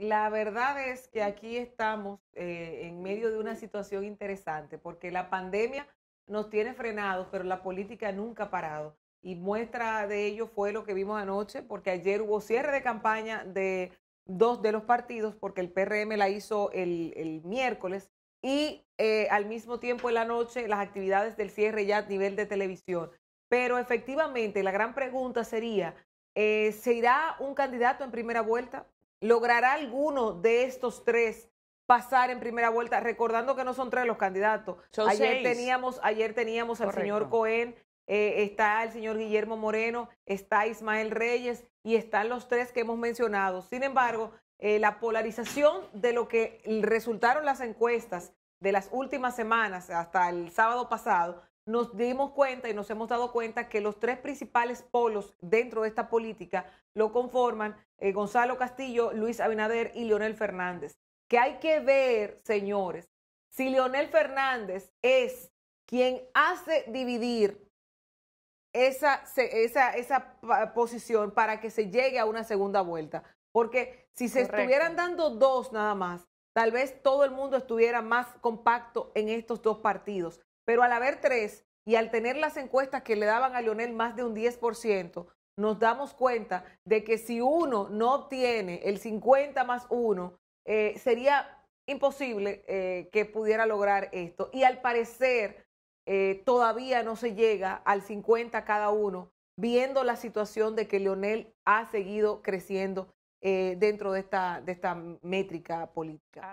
la verdad es que aquí estamos eh, en medio de una situación interesante, porque la pandemia nos tiene frenados, pero la política nunca ha parado. Y muestra de ello fue lo que vimos anoche, porque ayer hubo cierre de campaña de dos de los partidos, porque el PRM la hizo el, miércoles, y eh, al mismo tiempo en la noche las actividades del cierre ya a nivel de televisión. Pero efectivamente, la gran pregunta sería, eh, ¿se irá un candidato en primera vuelta? ¿Logrará alguno de estos tres pasar en primera vuelta? Recordando que no son tres los candidatos. ayer teníamos, ayer teníamos al señor Cohen, eh, está el señor Guillermo Moreno, está Ismael Reyes y están los tres que hemos mencionado. Sin embargo, eh, la polarización de lo que resultaron las encuestas de las últimas semanas hasta el sábado pasado nos dimos cuenta y nos hemos dado cuenta que los tres principales polos dentro de esta política lo conforman eh, Gonzalo Castillo, Luis Abinader y Leonel Fernández. Que hay que ver, señores, si Leonel Fernández es quien hace dividir esa, posición para que se llegue a una segunda vuelta. Porque si se estuvieran dando dos nada más, tal vez todo el mundo estuviera más compacto en estos dos partidos. Pero al haber tres y al tener las encuestas que le daban a Lionel más de un 10%, nos damos cuenta de que si uno no obtiene el 50 más uno, eh, sería imposible eh, que pudiera lograr esto. Y al parecer eh, todavía no se llega al 50 cada uno, viendo la situación de que Lionel ha seguido creciendo dentro de esta, de esta métrica política.